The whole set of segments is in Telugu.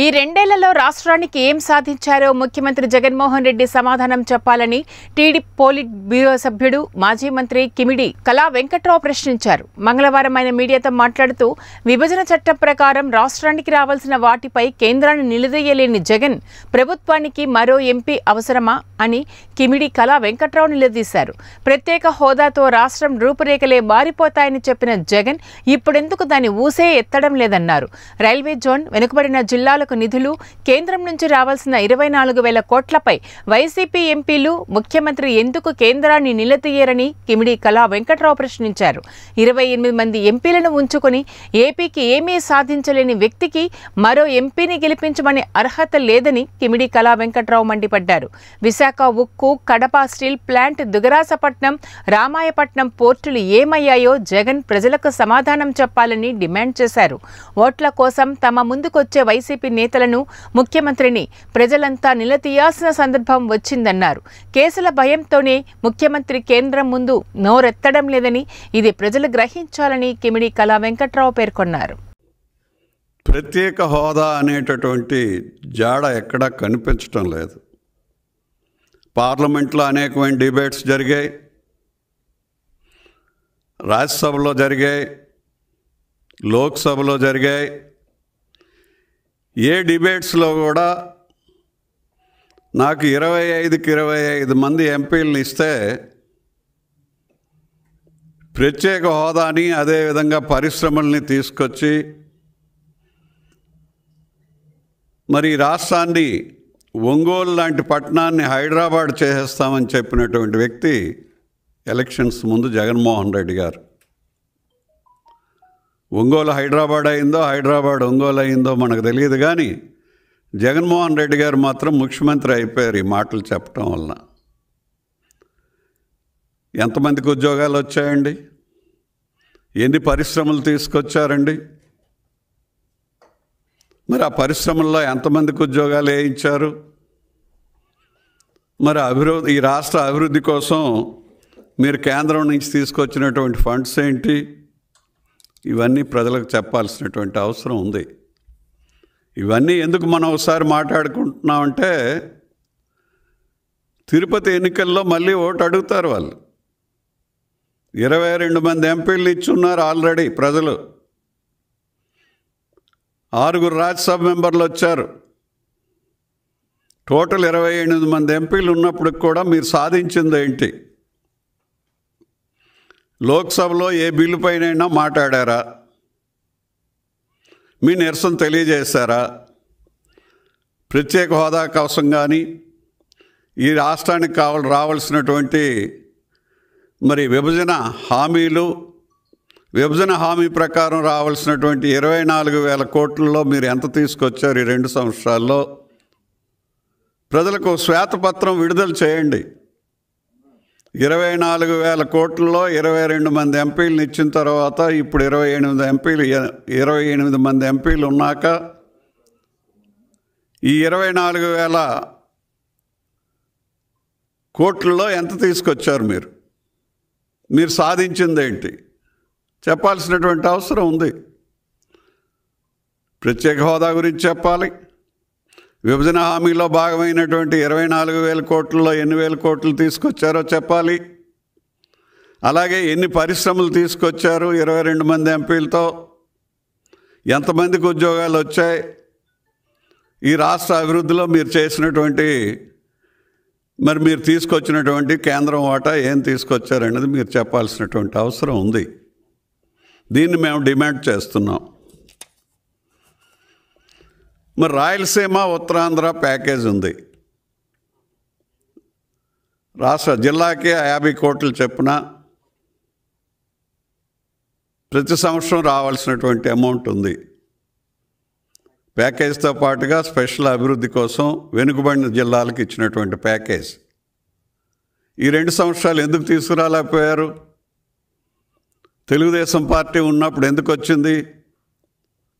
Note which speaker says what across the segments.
Speaker 1: ఈ రెండేళ్లలో రాష్ట్రానికి ఏం సాధించారో ముఖ్యమంత్రి జగన్మోహన్ రెడ్డి సమాధానం చెప్పాలని టీడీపీ పోలిట్ బ్యూరో సభ్యుడు మాజీ మంత్రి కిమిడి కళా వెంకట్రావు ప్రశ్నించారు మంగళవారం ఆయన మీడియాతో మాట్లాడుతూ విభజన చట్టం ప్రకారం రాష్ట్రానికి రావాల్సిన వాటిపై కేంద్రాన్ని నిలదీయలేని జగన్ ప్రభుత్వానికి మరో ఎంపీ అవసరమా అని కిమిడి కళా వెంకట్రావు నిలదీశారు ప్రత్యేక హోదాతో రాష్ట్రం రూపురేఖలే మారిపోతాయని చెప్పిన జగన్ ఇప్పుడెందుకు దాన్ని ఊసే ఎత్తడం లేదన్నారు రైల్వే జోన్ వెనుకబడిన జిల్లాలు పథకాలకు నిధులు కేంద్రం నుంచి రావాల్సిన ఇరవై నాలుగు వేల కోట్లపై వైసీపీ ఎంపీలు ముఖ్యమంత్రి ఎందుకు కేంద్రాన్ని నిలదీయరని కిమిడి కళా వెంకట్రావు ప్రశ్నించారు ఇరవై ఎనిమిది మంది ఎంపీలను ఉంచుకుని ఏపీకి ఏమీ సాధించలేని వ్యక్తికి మరో ఎంపీని గెలిపించమనే అర్హత లేదని కిమిడి కళా వెంకట్రావు మండిపడ్డారు విశాఖ ఉక్కు కడప స్టీల్ ప్లాంట్ దుగరాసపట్నం రామాయపట్నం పోర్టులు ఏమయ్యాయో జగన్ ప్రజలకు సమాధానం చెప్పాలని డిమాండ్ చేశారు ఓట్ల కోసం తమ ముందుకొచ్చే వైసీపీ నేతలను ముఖ్యమంత్రిని ప్రజలంతా నిలతీయాల్సిన సందర్భం వచ్చిందన్నారు కేసుల భయంతోనే ముఖ్యమంత్రి కేంద్రం ముందు నోరెత్తడం లేదని ఇది ప్రజలు గ్రహించాలని కిమిడి కళా వెంకట్రావు పేర్కొన్నారు
Speaker 2: ప్రత్యేక హోదా అనేటటువంటి జాడ ఎక్కడా కనిపించటం లేదు పార్లమెంట్లో అనేకమైన డిబేట్స్ జరిగాయి రాజ్యసభలో జరిగాయి లోక్సభలో జరిగాయి ఏ డిబేట్స్లో కూడా నాకు ఇరవై ఐదుకి ఇరవై ఐదు మంది ఎంపీలను ఇస్తే ప్రత్యేక హోదాని అదేవిధంగా పరిశ్రమల్ని తీసుకొచ్చి మరి రాష్ట్రాన్ని ఒంగోలు లాంటి పట్టణాన్ని హైదరాబాద్ చేసేస్తామని చెప్పినటువంటి వ్యక్తి ఎలక్షన్స్ ముందు జగన్మోహన్ రెడ్డి గారు ఒంగోలు హైదరాబాద్ అయిందో హైదరాబాద్ ఒంగోలు అయిందో మనకు తెలియదు కానీ జగన్మోహన్ రెడ్డి గారు మాత్రం ముఖ్యమంత్రి అయిపోయారు ఈ మాటలు చెప్పటం వలన ఎంతమందికి ఉద్యోగాలు వచ్చాయండి ఎన్ని పరిశ్రమలు తీసుకొచ్చారండి మరి ఆ పరిశ్రమల్లో ఎంతమందికి ఉద్యోగాలు వేయించారు మరి అభివృద్ధి ఈ రాష్ట్ర అభివృద్ధి కోసం మీరు కేంద్రం నుంచి తీసుకొచ్చినటువంటి ఫండ్స్ ఏంటి ఇవన్నీ ప్రజలకు చెప్పాల్సినటువంటి అవసరం ఉంది ఇవన్నీ ఎందుకు మనం ఒకసారి మాట్లాడుకుంటున్నామంటే తిరుపతి ఎన్నికల్లో మళ్ళీ ఓటు అడుగుతారు వాళ్ళు ఇరవై రెండు మంది ఎంపీలు ఇచ్చున్నారు ఆల్రెడీ ప్రజలు ఆరుగురు రాజ్యసభ మెంబర్లు వచ్చారు టోటల్ ఇరవై ఎనిమిది మంది ఎంపీలు ఉన్నప్పటికి కూడా మీరు సాధించింది ఏంటి లోక్సభలో ఏ బిల్లు పైనైనా మాట్లాడారా మీ నిరసన తెలియజేశారా ప్రత్యేక హోదా కోసం కానీ ఈ రాష్ట్రానికి కావాలి రావాల్సినటువంటి మరి విభజన హామీలు విభజన హామీ ప్రకారం రావాల్సినటువంటి ఇరవై నాలుగు వేల కోట్లలో మీరు ఎంత తీసుకొచ్చారు ఈ రెండు సంవత్సరాల్లో ప్రజలకు శ్వేతపత్రం విడుదల చేయండి ఇరవై నాలుగు వేల కోట్లలో ఇరవై రెండు మంది ఎంపీలను ఇచ్చిన తర్వాత ఇప్పుడు ఇరవై ఎనిమిది ఎంపీలు ఇరవై ఎనిమిది మంది ఎంపీలు ఉన్నాక ఈ ఇరవై నాలుగు వేల కోట్లలో ఎంత తీసుకొచ్చారు మీరు మీరు సాధించిందేంటి చెప్పాల్సినటువంటి అవసరం ఉంది ప్రత్యేక హోదా గురించి చెప్పాలి విభజన హామీలో భాగమైనటువంటి ఇరవై నాలుగు వేల కోట్లలో ఎన్ని వేల కోట్లు తీసుకొచ్చారో చెప్పాలి అలాగే ఎన్ని పరిశ్రమలు తీసుకొచ్చారు ఇరవై రెండు మంది ఎంపీలతో ఎంతమందికి ఉద్యోగాలు వచ్చాయి ఈ రాష్ట్ర అభివృద్ధిలో మీరు చేసినటువంటి మరి మీరు తీసుకొచ్చినటువంటి కేంద్రం వాటా ఏం తీసుకొచ్చారనేది మీరు చెప్పాల్సినటువంటి అవసరం ఉంది దీన్ని మేము డిమాండ్ చేస్తున్నాం మరి రాయలసీమ ఉత్తరాంధ్ర ప్యాకేజ్ ఉంది రాష్ట్ర జిల్లాకే యాభై కోట్లు చెప్పిన ప్రతి సంవత్సరం రావాల్సినటువంటి అమౌంట్ ఉంది ప్యాకేజ్తో పాటుగా స్పెషల్ అభివృద్ధి కోసం వెనుకబడిన జిల్లాలకు ఇచ్చినటువంటి ప్యాకేజ్ ఈ రెండు సంవత్సరాలు ఎందుకు తీసుకురాలేకపోయారు తెలుగుదేశం పార్టీ ఉన్నప్పుడు ఎందుకు వచ్చింది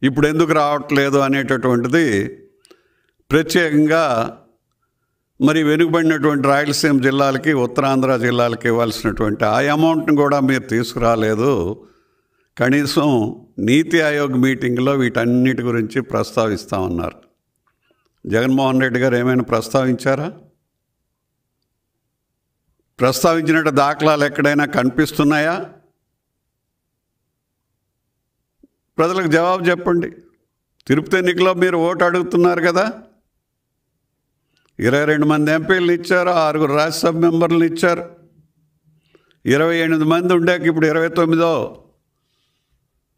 Speaker 2: ఇప్పుడు ఎందుకు రావట్లేదు అనేటటువంటిది ప్రత్యేకంగా మరి వెనుకబడినటువంటి రాయలసీమ జిల్లాలకి ఉత్తరాంధ్ర జిల్లాలకి ఇవ్వాల్సినటువంటి ఆ అమౌంట్ని కూడా మీరు తీసుకురాలేదు కనీసం నీతి ఆయోగ్ మీటింగ్లో వీటన్నిటి గురించి ప్రస్తావిస్తామన్నారు జగన్మోహన్ రెడ్డి గారు ఏమైనా ప్రస్తావించారా ప్రస్తావించినట్టు దాఖలాలు ఎక్కడైనా కనిపిస్తున్నాయా ప్రజలకు జవాబు చెప్పండి తిరుపతి ఎన్నికలో మీరు ఓటు అడుగుతున్నారు కదా ఇరవై రెండు మంది ఎంపీలను ఇచ్చారు ఆరుగురు రాజ్యసభ మెంబర్లను ఇచ్చారు ఇరవై ఎనిమిది మంది ఉండేకి ఇప్పుడు ఇరవై తొమ్మిదో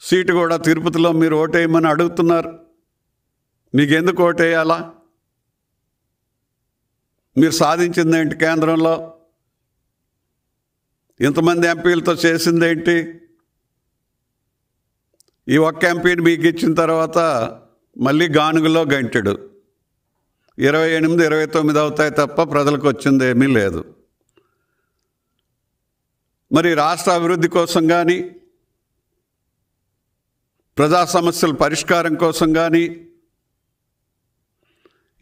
Speaker 2: సీటు కూడా తిరుపతిలో మీరు ఓటేయమని అడుగుతున్నారు మీకు ఎందుకు ఓటేయాలా మీరు సాధించిందేంటి కేంద్రంలో ఇంతమంది ఎంపీలతో చేసిందేంటి ఈ ఒక్క ఎంపీని మీకు ఇచ్చిన తర్వాత మళ్ళీ గానుగులో గంటెడు ఇరవై ఎనిమిది ఇరవై తొమ్మిది అవుతాయి తప్ప ప్రజలకు వచ్చింది ఏమీ లేదు మరి రాష్ట్ర అభివృద్ధి కోసం కానీ ప్రజా సమస్యల పరిష్కారం కోసం కానీ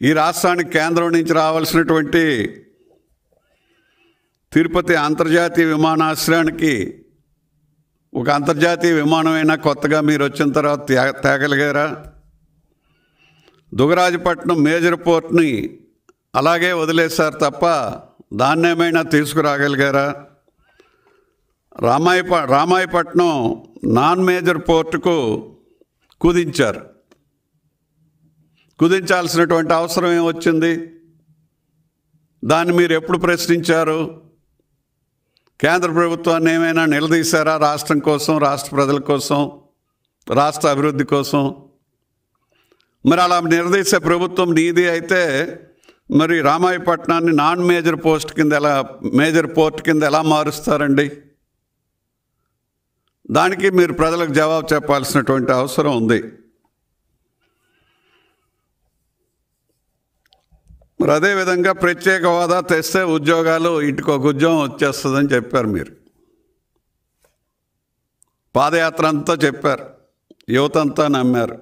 Speaker 2: ఈ రాష్ట్రానికి కేంద్రం నుంచి రావాల్సినటువంటి తిరుపతి అంతర్జాతీయ విమానాశ్రయానికి ఒక అంతర్జాతీయ విమానమైనా కొత్తగా మీరు వచ్చిన తర్వాత తే తేగలిగారా దుగరాజపట్నం మేజర్ పోర్ట్ని అలాగే వదిలేశారు తప్ప దాన్నేమైనా తీసుకురాగలిగారా రామాయప రామాయపట్నం నాన్ మేజర్ పోర్టుకు కుదించారు కుదించాల్సినటువంటి అవసరం ఏమొచ్చింది దాన్ని మీరు ఎప్పుడు ప్రశ్నించారు కేంద్ర ప్రభుత్వాన్ని ఏమైనా నిలదీశారా రాష్ట్రం కోసం రాష్ట్ర ప్రజల కోసం రాష్ట్ర అభివృద్ధి కోసం మరి అలా నిలదీసే ప్రభుత్వం నీది అయితే మరి రామాయపట్నాన్ని నాన్ మేజర్ పోస్ట్ కింద ఎలా మేజర్ పోర్ట్ కింద ఎలా మారుస్తారండి దానికి మీరు ప్రజలకు జవాబు చెప్పాల్సినటువంటి అవసరం ఉంది మరి అదేవిధంగా ప్రత్యేక హోదా తెస్తే ఉద్యోగాలు ఇంటికి ఒక ఉద్యోగం వచ్చేస్తుందని చెప్పారు మీరు పాదయాత్ర అంతా చెప్పారు యువత అంతా నమ్మారు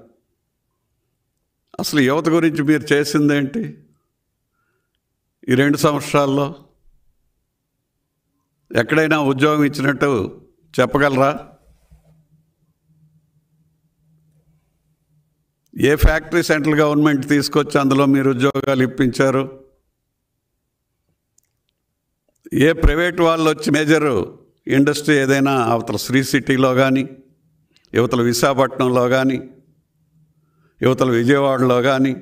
Speaker 2: అసలు యువత గురించి మీరు చేసిందేంటి ఈ రెండు సంవత్సరాల్లో ఎక్కడైనా ఉద్యోగం ఇచ్చినట్టు చెప్పగలరా ఏ ఫ్యాక్టరీ సెంట్రల్ గవర్నమెంట్ తీసుకొచ్చి అందులో మీరు ఉద్యోగాలు ఇప్పించారు ఏ ప్రైవేట్ వాళ్ళు వచ్చి మేజర్ ఇండస్ట్రీ ఏదైనా అవతల శ్రీ సిటీలో కానీ యువతల విశాఖపట్నంలో కానీ యువతల విజయవాడలో కానీ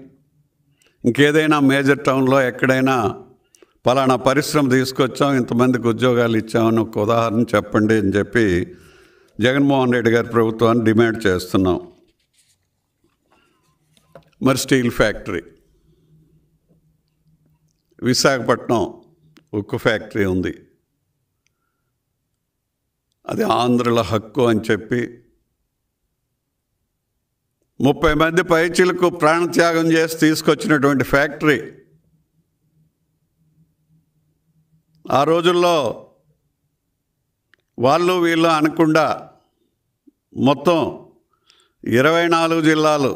Speaker 2: ఇంకేదైనా మేజర్ టౌన్లో ఎక్కడైనా పలానా పరిశ్రమ తీసుకొచ్చాం ఇంతమందికి ఉద్యోగాలు ఇచ్చామని ఒక ఉదాహరణ చెప్పండి అని చెప్పి జగన్మోహన్ రెడ్డి గారి ప్రభుత్వాన్ని డిమాండ్ చేస్తున్నాం మరి స్టీల్ ఫ్యాక్టరీ విశాఖపట్నం ఉక్కు ఫ్యాక్టరీ ఉంది అది ఆంధ్రుల హక్కు అని చెప్పి ముప్పై మంది పైచీలకు ప్రాణత్యాగం చేసి తీసుకొచ్చినటువంటి ఫ్యాక్టరీ ఆ రోజుల్లో వాళ్ళు వీళ్ళు అనకుండా మొత్తం ఇరవై నాలుగు జిల్లాలు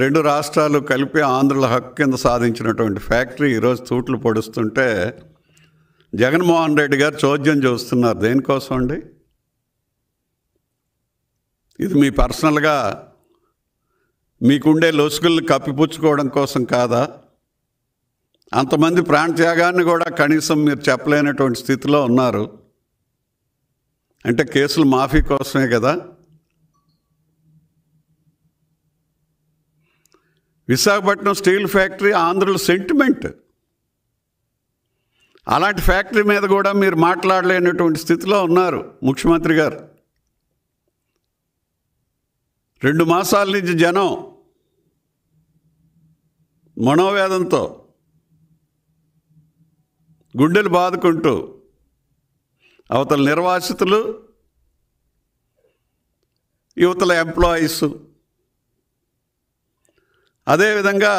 Speaker 2: రెండు రాష్ట్రాలు కలిపి ఆంధ్రుల హక్కు కింద సాధించినటువంటి ఫ్యాక్టరీ ఈరోజు తూట్లు పొడుస్తుంటే జగన్మోహన్ రెడ్డి గారు చోద్యం చూస్తున్నారు దేనికోసం అండి ఇది మీ పర్సనల్గా మీకుండే లొసుగుల్ని కప్పిపుచ్చుకోవడం కోసం కాదా అంతమంది ప్రాణత్యాగాన్ని కూడా కనీసం మీరు చెప్పలేనటువంటి స్థితిలో ఉన్నారు అంటే కేసులు మాఫీ కోసమే కదా విశాఖపట్నం స్టీల్ ఫ్యాక్టరీ ఆంధ్రుల సెంటిమెంట్ అలాంటి ఫ్యాక్టరీ మీద కూడా మీరు మాట్లాడలేనటువంటి స్థితిలో ఉన్నారు ముఖ్యమంత్రి గారు రెండు మాసాల నుంచి జనం మనోవేదంతో గుండెలు బాదుకుంటూ అవతల నిర్వాసితులు యువతల ఎంప్లాయీసు అదేవిధంగా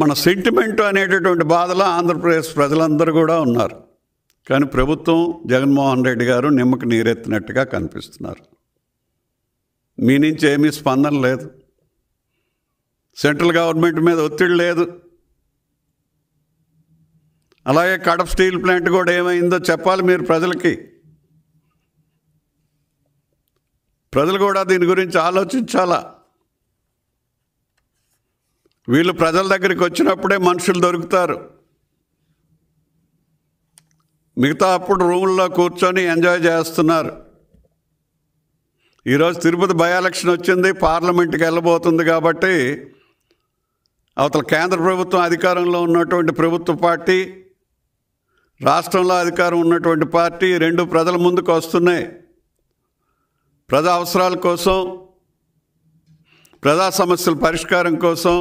Speaker 2: మన సెంటిమెంట్ అనేటటువంటి బాధలో ఆంధ్రప్రదేశ్ ప్రజలందరూ కూడా ఉన్నారు కానీ ప్రభుత్వం జగన్మోహన్ రెడ్డి గారు నిమ్మకు నీరెత్తినట్టుగా కనిపిస్తున్నారు మీ నుంచి ఏమీ స్పందన లేదు సెంట్రల్ గవర్నమెంట్ మీద ఒత్తిడి లేదు అలాగే కడప స్టీల్ ప్లాంట్ కూడా ఏమైందో చెప్పాలి మీరు ప్రజలకి ప్రజలు కూడా దీని గురించి ఆలోచించాలా వీళ్ళు ప్రజల దగ్గరికి వచ్చినప్పుడే మనుషులు దొరుకుతారు మిగతా అప్పుడు రూముల్లో కూర్చొని ఎంజాయ్ చేస్తున్నారు ఈరోజు తిరుపతి బై ఎలక్షన్ వచ్చింది పార్లమెంట్కి వెళ్ళబోతుంది కాబట్టి అవతల కేంద్ర ప్రభుత్వం అధికారంలో ఉన్నటువంటి ప్రభుత్వ పార్టీ రాష్ట్రంలో అధికారం ఉన్నటువంటి పార్టీ రెండు ప్రజల ముందుకు వస్తున్నాయి ప్రజా అవసరాల కోసం ప్రజా సమస్యల పరిష్కారం కోసం